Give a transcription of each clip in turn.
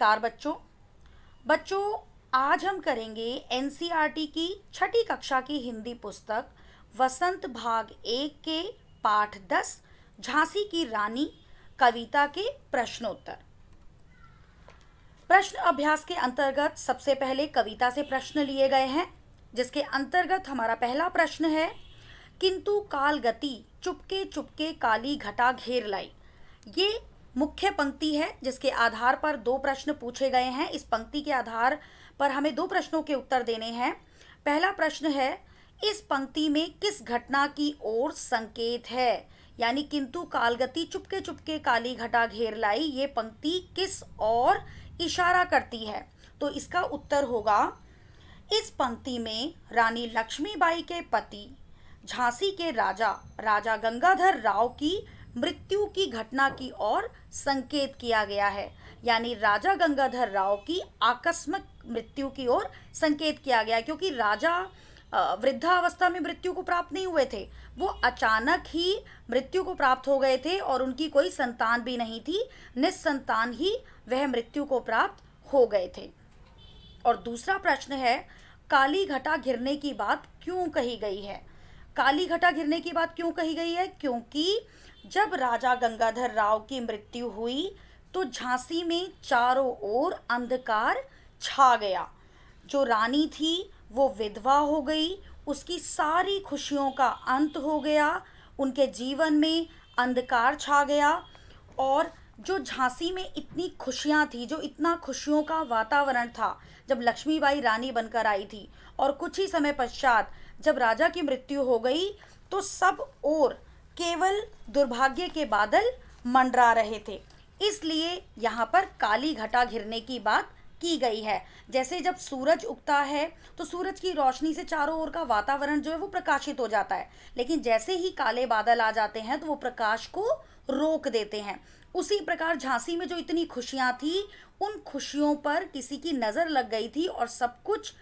नमस्कार बच्चों बच्चों आज हम करेंगे एनसीईआरटी की छठी कक्षा की हिंदी पुस्तक वसंत भाग एक के पाठ दस झांसी की रानी कविता के प्रश्नोत्तर प्रश्न अभ्यास के अंतर्गत सबसे पहले कविता से प्रश्न लिए गए हैं जिसके अंतर्गत हमारा पहला प्रश्न है किंतु काल गति चुपके चुपके काली घटा घेर लाई ये मुख्य पंक्ति है जिसके आधार पर दो प्रश्न पूछे गए हैं इस पंक्ति के आधार पर हमें दो प्रश्नों के उत्तर देने हैं पहला प्रश्न है इस पंक्ति में किस घटना की ओर संकेत है यानी किंतु कालगति चुपके चुपके काली घटा घेर लाई ये पंक्ति किस और इशारा करती है तो इसका उत्तर होगा इस पंक्ति में रानी लक्ष्मीबाई के पति झांसी के राजा राजा गंगाधर राव की मृत्यु की घटना की ओर संकेत किया गया है यानी राजा गंगाधर राव की आकस्मिक मृत्यु की ओर संकेत किया गया क्योंकि राजा वृद्धावस्था में मृत्यु को प्राप्त नहीं हुए थे वो अचानक ही मृत्यु को प्राप्त हो गए थे और उनकी कोई संतान भी नहीं थी निस्संतान ही वह मृत्यु को प्राप्त हो गए थे और दूसरा प्रश्न है काली घटा घिरने की बात क्यों कही गई है काली घटा घिरने की बात क्यों कही गई है क्योंकि जब राजा गंगाधर राव की मृत्यु हुई तो झांसी में चारों ओर अंधकार छा गया जो रानी थी वो विधवा हो गई उसकी सारी खुशियों का अंत हो गया उनके जीवन में अंधकार छा गया और जो झांसी में इतनी खुशियाँ थी जो इतना खुशियों का वातावरण था जब लक्ष्मीबाई रानी बनकर आई थी और कुछ ही समय पश्चात जब राजा की मृत्यु हो गई तो सब ओर केवल दुर्भाग्य के बादल मंडरा रहे थे इसलिए यहाँ पर काली घटा घिरने की बात की गई है जैसे जब सूरज उगता है तो सूरज की रोशनी से चारों ओर का वातावरण जो है वो प्रकाशित हो जाता है लेकिन जैसे ही काले बादल आ जाते हैं तो वो प्रकाश को रोक देते हैं उसी प्रकार झांसी में जो इतनी खुशियाँ थी उन खुशियों पर किसी की नज़र लग गई थी और सब कुछ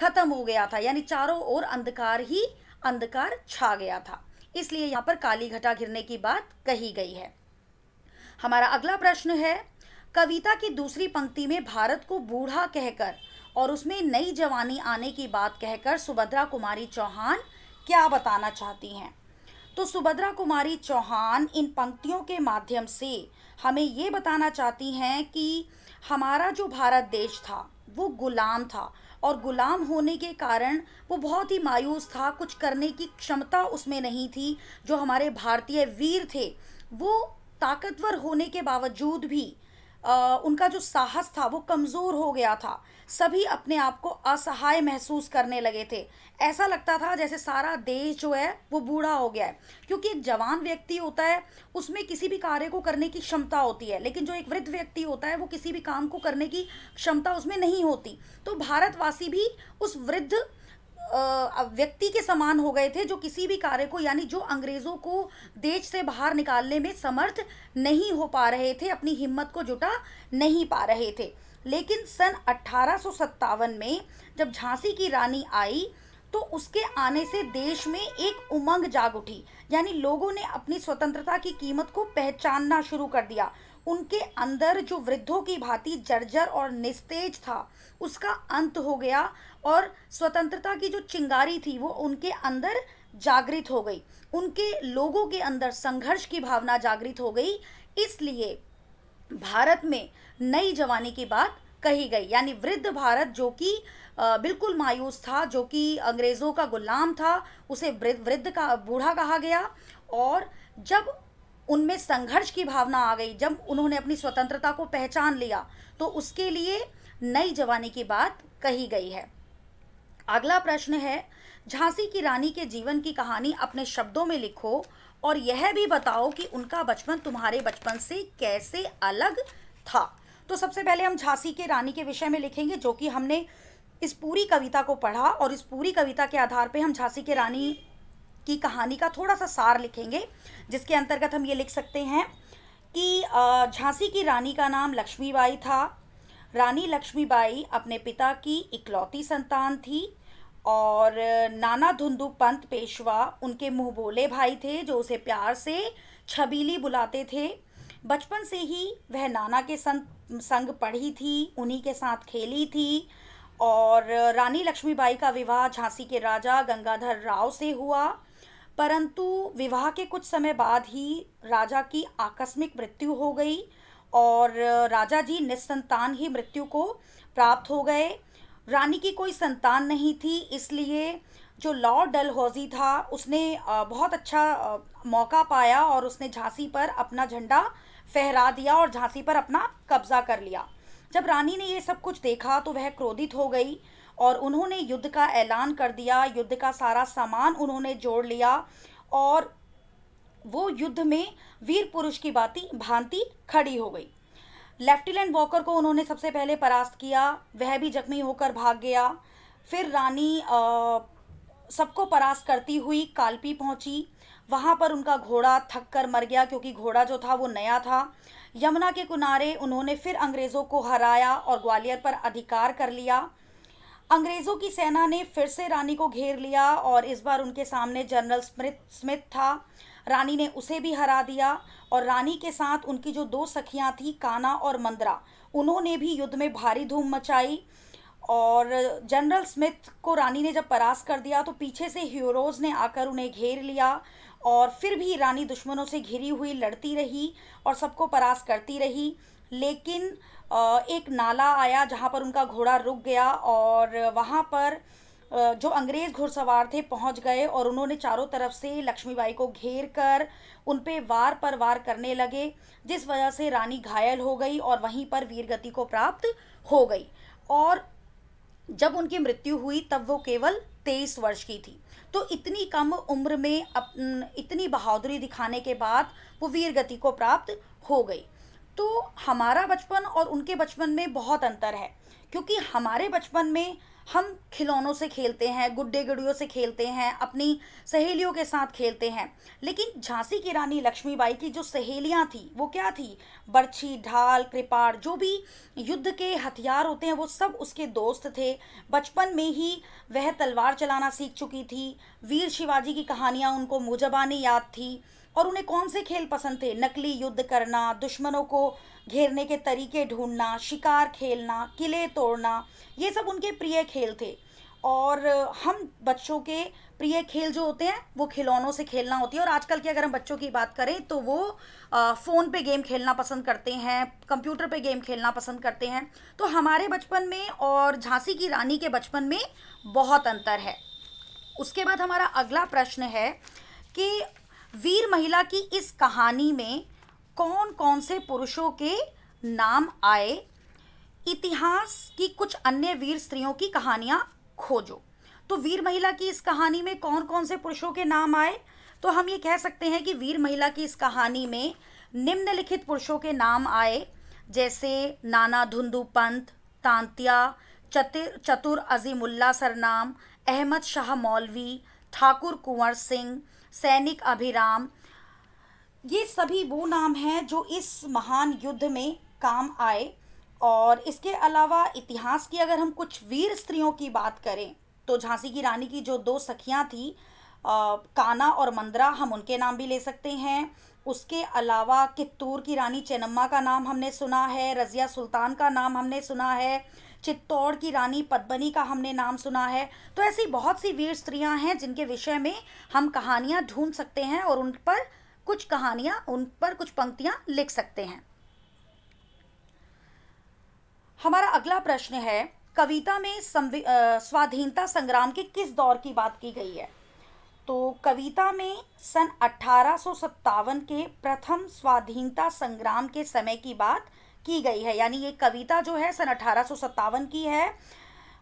खत्म हो गया था यानी चारों ओर अंधकार ही अंधकार छा गया था इसलिए यहाँ पर काली घटा घिरने की बात कही गई है हमारा अगला प्रश्न है कविता की दूसरी पंक्ति में भारत को बूढ़ा कहकर और उसमें नई जवानी आने की बात कहकर सुभद्रा कुमारी चौहान क्या बताना चाहती हैं तो सुभद्रा कुमारी चौहान इन पंक्तियों के माध्यम से हमें ये बताना चाहती हैं कि हमारा जो भारत देश था वो गुलाम था और ग़ुलाम होने के कारण वो बहुत ही मायूस था कुछ करने की क्षमता उसमें नहीं थी जो हमारे भारतीय वीर थे वो ताकतवर होने के बावजूद भी आ, उनका जो साहस था वो कमज़ोर हो गया था सभी अपने आप को असहाय महसूस करने लगे थे ऐसा लगता था जैसे सारा देश जो है वो बूढ़ा हो गया है क्योंकि एक जवान व्यक्ति होता है उसमें किसी भी कार्य को करने की क्षमता होती है लेकिन जो एक वृद्ध व्यक्ति होता है वो किसी भी काम को करने की क्षमता उसमें नहीं होती तो भारतवासी भी उस वृद्ध व्यक्ति के समान हो गए थे जो किसी भी कार्य को यानी जो अंग्रेज़ों को देश से बाहर निकालने में समर्थ नहीं हो पा रहे थे अपनी हिम्मत को जुटा नहीं पा रहे थे लेकिन सन अठारह में जब झांसी की रानी आई तो उसके आने से देश में एक उमंग जाग उठी यानी लोगों ने अपनी स्वतंत्रता की कीमत को पहचानना शुरू कर दिया उनके अंदर जो वृद्धों की भांति जर्जर और निस्तेज था उसका अंत हो गया और स्वतंत्रता की जो चिंगारी थी वो उनके अंदर जागृत हो गई उनके लोगों के अंदर संघर्ष की भावना जागृत हो गई इसलिए भारत में नई जवानी की बात कही गई यानी वृद्ध भारत जो कि बिल्कुल मायूस था जो कि अंग्रेज़ों का गुलाम था उसे वृद्ध का बूढ़ा कहा गया और जब उनमें संघर्ष की भावना आ गई जब उन्होंने अपनी स्वतंत्रता को पहचान लिया तो उसके लिए नई जवानी की बात कही गई है अगला प्रश्न है झांसी की रानी के जीवन की कहानी अपने शब्दों में लिखो और यह भी बताओ कि उनका बचपन तुम्हारे बचपन से कैसे अलग था तो सबसे पहले हम झांसी के रानी के विषय में लिखेंगे जो कि हमने इस पूरी कविता को पढ़ा और इस पूरी कविता के आधार पर हम झांसी के रानी की कहानी का थोड़ा सा सार लिखेंगे जिसके अंतर्गत हम ये लिख सकते हैं कि झांसी की रानी का नाम लक्ष्मीबाई था रानी लक्ष्मीबाई अपने पिता की इकलौती संतान थी और नाना धुंधु पंत पेशवा उनके मुँह बोले भाई थे जो उसे प्यार से छबीली बुलाते थे बचपन से ही वह नाना के संत संग पढ़ी थी उन्हीं के साथ खेली थी और रानी लक्ष्मीबाई का विवाह झांसी के राजा गंगाधर राव से हुआ परंतु विवाह के कुछ समय बाद ही राजा की आकस्मिक मृत्यु हो गई और राजा जी निसंतान ही मृत्यु को प्राप्त हो गए रानी की कोई संतान नहीं थी इसलिए जो लॉर्ड डलहौजी था उसने बहुत अच्छा मौका पाया और उसने झांसी पर अपना झंडा फहरा दिया और झांसी पर अपना कब्जा कर लिया जब रानी ने ये सब कुछ देखा तो वह क्रोधित हो गई और उन्होंने युद्ध का ऐलान कर दिया युद्ध का सारा सामान उन्होंने जोड़ लिया और वो युद्ध में वीर पुरुष की बाति भांति खड़ी हो गई लेफ्टिनेंट वॉकर को उन्होंने सबसे पहले परास्त किया वह भी जख्मी होकर भाग गया फिर रानी सबको परास्त करती हुई कालपी पहुंची वहाँ पर उनका घोड़ा थक कर मर गया क्योंकि घोड़ा जो था वो नया था यमुना के किनारे उन्होंने फिर अंग्रेज़ों को हराया और ग्वालियर पर अधिकार कर लिया अंग्रेज़ों की सेना ने फिर से रानी को घेर लिया और इस बार उनके सामने जनरल स्मृत स्मिथ था रानी ने उसे भी हरा दिया और रानी के साथ उनकी जो दो सखियां थी काना और मंदरा उन्होंने भी युद्ध में भारी धूम मचाई और जनरल स्मिथ को रानी ने जब परास कर दिया तो पीछे से हीरोज़ ने आकर उन्हें घेर लिया और फिर भी रानी दुश्मनों से घिरी हुई लड़ती रही और सबको परास करती रही लेकिन एक नाला आया जहाँ पर उनका घोड़ा रुक गया और वहाँ पर जो अंग्रेज़ घुड़सवार थे पहुंच गए और उन्होंने चारों तरफ से लक्ष्मीबाई को घेर कर उन पर वार पर वार करने लगे जिस वजह से रानी घायल हो गई और वहीं पर वीरगति को प्राप्त हो गई और जब उनकी मृत्यु हुई तब वो केवल तेईस वर्ष की थी तो इतनी कम उम्र में अप, इतनी बहादुरी दिखाने के बाद वो वीर गति को प्राप्त हो गई तो हमारा बचपन और उनके बचपन में बहुत अंतर है क्योंकि हमारे बचपन में हम खिलौनों से खेलते हैं गुड्डे गुड़ियों से खेलते हैं अपनी सहेलियों के साथ खेलते हैं लेकिन झांसी की रानी लक्ष्मीबाई की जो सहेलियां थी वो क्या थी बर्छी ढाल कृपाण जो भी युद्ध के हथियार होते हैं वो सब उसके दोस्त थे बचपन में ही वह तलवार चलाना सीख चुकी थी वीर शिवाजी की कहानियाँ उनको मुजबानी याद थी और उन्हें कौन से खेल पसंद थे नकली युद्ध करना दुश्मनों को घेरने के तरीके ढूंढना शिकार खेलना किले तोड़ना ये सब उनके प्रिय खेल थे और हम बच्चों के प्रिय खेल जो होते हैं वो खिलौनों से खेलना होती है और आजकल की अगर हम बच्चों की बात करें तो वो फ़ोन पे गेम खेलना पसंद करते हैं कंप्यूटर पे गेम खेलना पसंद करते हैं तो हमारे बचपन में और झांसी की रानी के बचपन में बहुत अंतर है उसके बाद हमारा अगला प्रश्न है कि वीर महिला की इस कहानी में कौन कौन से पुरुषों के नाम आए इतिहास की कुछ अन्य वीर स्त्रियों की कहानियाँ खोजो तो वीर महिला की इस कहानी में कौन कौन से पुरुषों के नाम आए तो हम ये कह सकते हैं कि वीर महिला की इस कहानी में निम्नलिखित पुरुषों के नाम आए जैसे नाना धुंधू पंत तांतिया चतुर चतुर अजीमुल्ला सरनाम अहमद शाह मौलवी ठाकुर कुंवर सिंह सैनिक अभिराम ये सभी वो नाम हैं जो इस महान युद्ध में काम आए और इसके अलावा इतिहास की अगर हम कुछ वीर स्त्रियों की बात करें तो झांसी की रानी की जो दो सखियां थी आ, काना और मंदरा हम उनके नाम भी ले सकते हैं उसके अलावा कित्तूर की रानी चेनम्मा का नाम हमने सुना है रज़िया सुल्तान का नाम हमने सुना है चित्तौड़ की रानी पद्मनी का हमने नाम सुना है तो ऐसी बहुत सी वीर स्त्रियां हैं जिनके विषय में हम कहानियां ढूंढ सकते हैं और उन पर कुछ कहानियां उन पर कुछ पंक्तियां लिख सकते हैं हमारा अगला प्रश्न है कविता में स्वाधीनता संग्राम के किस दौर की बात की गई है तो कविता में सन अठारह के प्रथम स्वाधीनता संग्राम के समय की बात की गई है यानी ये कविता जो है सन अठारह की है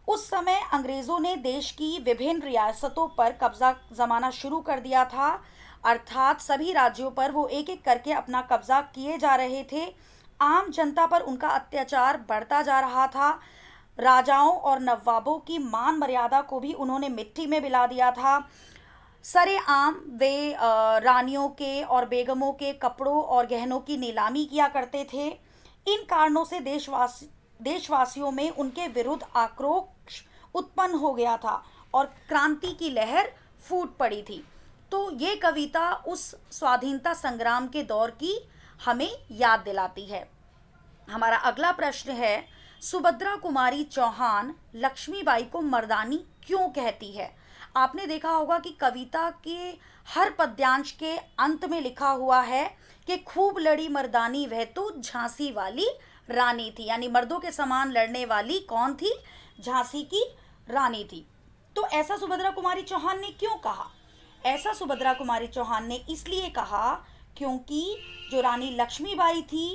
उस समय अंग्रेज़ों ने देश की विभिन्न रियासतों पर कब्ज़ा जमाना शुरू कर दिया था अर्थात सभी राज्यों पर वो एक एक करके अपना कब्ज़ा किए जा रहे थे आम जनता पर उनका अत्याचार बढ़ता जा रहा था राजाओं और नवाबों की मान मर्यादा को भी उन्होंने मिट्टी में मिला दिया था सरे आम वे रानियों के और बेगमों के कपड़ों और गहनों की नीलामी किया करते थे इन कारणों से देशवासी देशवासियों में उनके विरुद्ध आक्रोश उत्पन्न हो गया था और क्रांति की लहर फूट पड़ी थी तो ये कविता उस स्वाधीनता संग्राम के दौर की हमें याद दिलाती है हमारा अगला प्रश्न है सुभद्रा कुमारी चौहान लक्ष्मीबाई को मर्दानी क्यों कहती है आपने देखा होगा कि कविता के हर पद्यांश के अंत में लिखा हुआ है कि खूब लड़ी मर्दानी वह तो झांसी वाली रानी थी यानी मर्दों के समान लड़ने वाली कौन थी झांसी की रानी थी तो ऐसा सुभद्रा कुमारी चौहान ने क्यों कहा ऐसा सुभद्रा कुमारी चौहान ने इसलिए कहा क्योंकि जो रानी लक्ष्मीबाई थी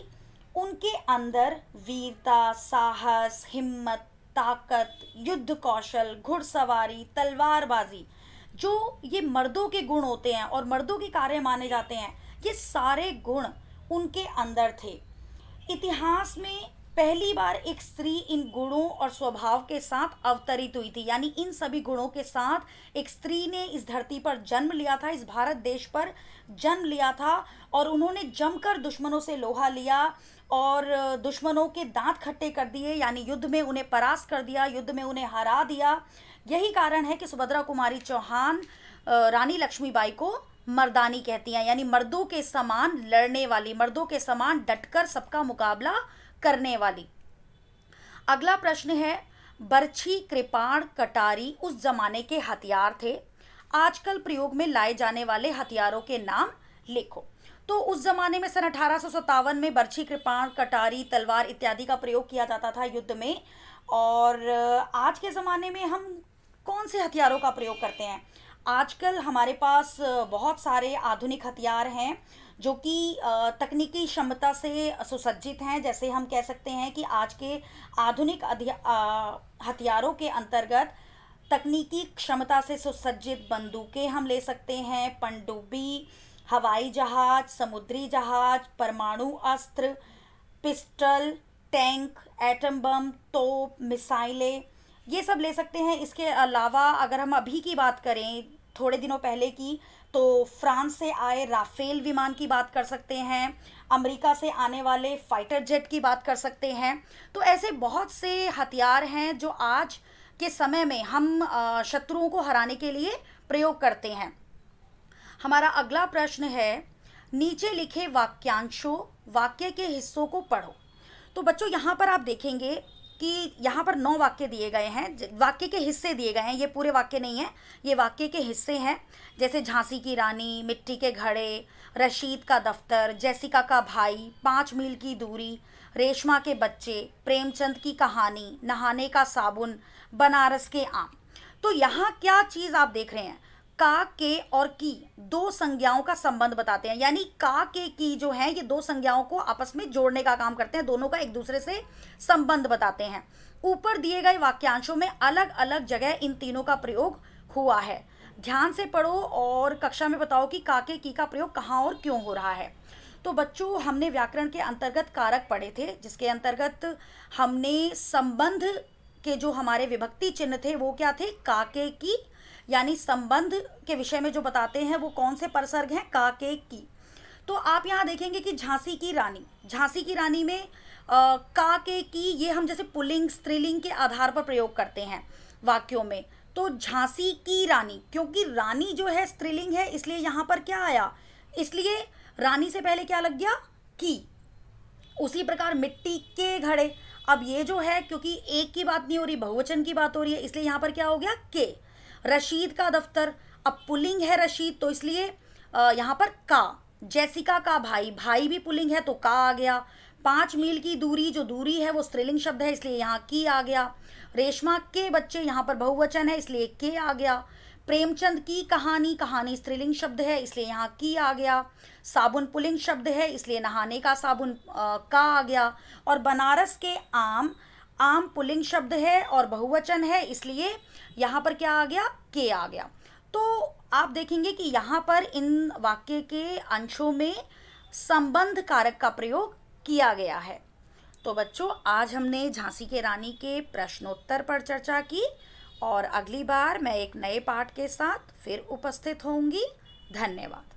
उनके अंदर वीरता साहस हिम्मत ताकत युद्ध कौशल घुड़सवारी तलवारबाजी जो ये मर्दों के गुण होते हैं और मर्दों के कार्य माने जाते हैं ये सारे गुण उनके अंदर थे इतिहास में पहली बार एक स्त्री इन गुणों और स्वभाव के साथ अवतरित हुई थी यानी इन सभी गुणों के साथ एक स्त्री ने इस धरती पर जन्म लिया था इस भारत देश पर जन्म लिया था और उन्होंने जमकर दुश्मनों से लोहा लिया और दुश्मनों के दांत खट्टे कर दिए यानी युद्ध में उन्हें परास्त कर दिया युद्ध में उन्हें हरा दिया यही कारण है कि सुभद्रा कुमारी चौहान रानी लक्ष्मीबाई को मर्दानी कहती हैं यानी मर्दों के समान लड़ने वाली मर्दों के समान डटकर सबका मुकाबला करने वाली अगला प्रश्न है बर्छी कृपाण कटारी उस जमाने के हथियार थे आजकल प्रयोग में लाए जाने वाले हथियारों के नाम लिखो तो उस जमाने में सन अठारह में बर्छी कृपाण कटारी तलवार इत्यादि का प्रयोग किया जाता था युद्ध में और आज के ज़माने में हम कौन से हथियारों का प्रयोग करते हैं आजकल हमारे पास बहुत सारे आधुनिक हथियार हैं जो कि तकनीकी क्षमता से सुसज्जित हैं जैसे हम कह सकते हैं कि आज के आधुनिक हथियारों के अंतर्गत तकनीकी क्षमता से सुसज्जित बंदूकें हम ले सकते हैं पनडुब्बी हवाई जहाज समुद्री जहाज परमाणु अस्त्र पिस्टल टैंक एटम बम तोप मिसाइलें ये सब ले सकते हैं इसके अलावा अगर हम अभी की बात करें थोड़े दिनों पहले की तो फ्रांस से आए राफेल विमान की बात कर सकते हैं अमेरिका से आने वाले फाइटर जेट की बात कर सकते हैं तो ऐसे बहुत से हथियार हैं जो आज के समय में हम शत्रुओं को हराने के लिए प्रयोग करते हैं हमारा अगला प्रश्न है नीचे लिखे वाक्यांशों वाक्य के हिस्सों को पढ़ो तो बच्चों यहाँ पर आप देखेंगे कि यहाँ पर नौ वाक्य दिए गए हैं वाक्य के हिस्से दिए गए हैं ये पूरे वाक्य नहीं है ये वाक्य के हिस्से हैं जैसे झांसी की रानी मिट्टी के घड़े रशीद का दफ्तर जैसिका का भाई पाँच मील की दूरी रेशमा के बच्चे प्रेमचंद की कहानी नहाने का साबुन बनारस के आम तो यहाँ क्या चीज़ आप देख रहे हैं का के और की दो संज्ञाओं का संबंध बताते हैं यानी का के की जो है ये दो संज्ञाओं को आपस में जोड़ने का काम करते हैं दोनों का एक दूसरे से संबंध बताते हैं ऊपर दिए गए वाक्यांशों में अलग अलग जगह इन तीनों का प्रयोग हुआ है ध्यान से पढ़ो और कक्षा में बताओ कि का के की का प्रयोग कहाँ और क्यों हो रहा है तो बच्चों हमने व्याकरण के अंतर्गत कारक पढ़े थे जिसके अंतर्गत हमने संबंध के जो हमारे विभक्ति चिन्ह थे वो क्या थे काके की यानी संबंध के विषय में जो बताते हैं वो कौन से परसर्ग हैं का के की तो आप यहाँ देखेंगे कि झांसी की रानी झांसी की रानी में आ, का के की ये हम जैसे पुलिंग स्त्रीलिंग के आधार पर प्रयोग करते हैं वाक्यों में तो झांसी की रानी क्योंकि रानी जो है स्त्रीलिंग है इसलिए यहाँ पर क्या आया इसलिए रानी से पहले क्या लग गया की उसी प्रकार मिट्टी के घड़े अब ये जो है क्योंकि एक की बात नहीं हो रही बहुवचन की बात हो रही है इसलिए यहाँ पर क्या हो गया के रशीद का दफ्तर अब पुलिंग है रशीद तो इसलिए यहाँ पर का जैसिका का भाई भाई भी पुलिंग है तो का आ गया पाँच मील की दूरी जो दूरी है वो स्त्रीलिंग शब्द है इसलिए यहाँ की आ गया रेशमा के बच्चे यहाँ पर बहुवचन है इसलिए के आ गया प्रेमचंद की कहानी कहानी स्त्रीलिंग शब्द है इसलिए यहाँ की आ गया साबुन पुलिंग शब्द है इसलिए नहाने का साबुन आ, का आ गया और बनारस के आम आम पुलिंग शब्द है और बहुवचन है इसलिए यहाँ पर क्या आ गया के आ गया तो आप देखेंगे कि यहाँ पर इन वाक्य के अंशों में संबंध कारक का प्रयोग किया गया है तो बच्चों आज हमने झांसी के रानी के प्रश्नोत्तर पर चर्चा की और अगली बार मैं एक नए पाठ के साथ फिर उपस्थित होंगी धन्यवाद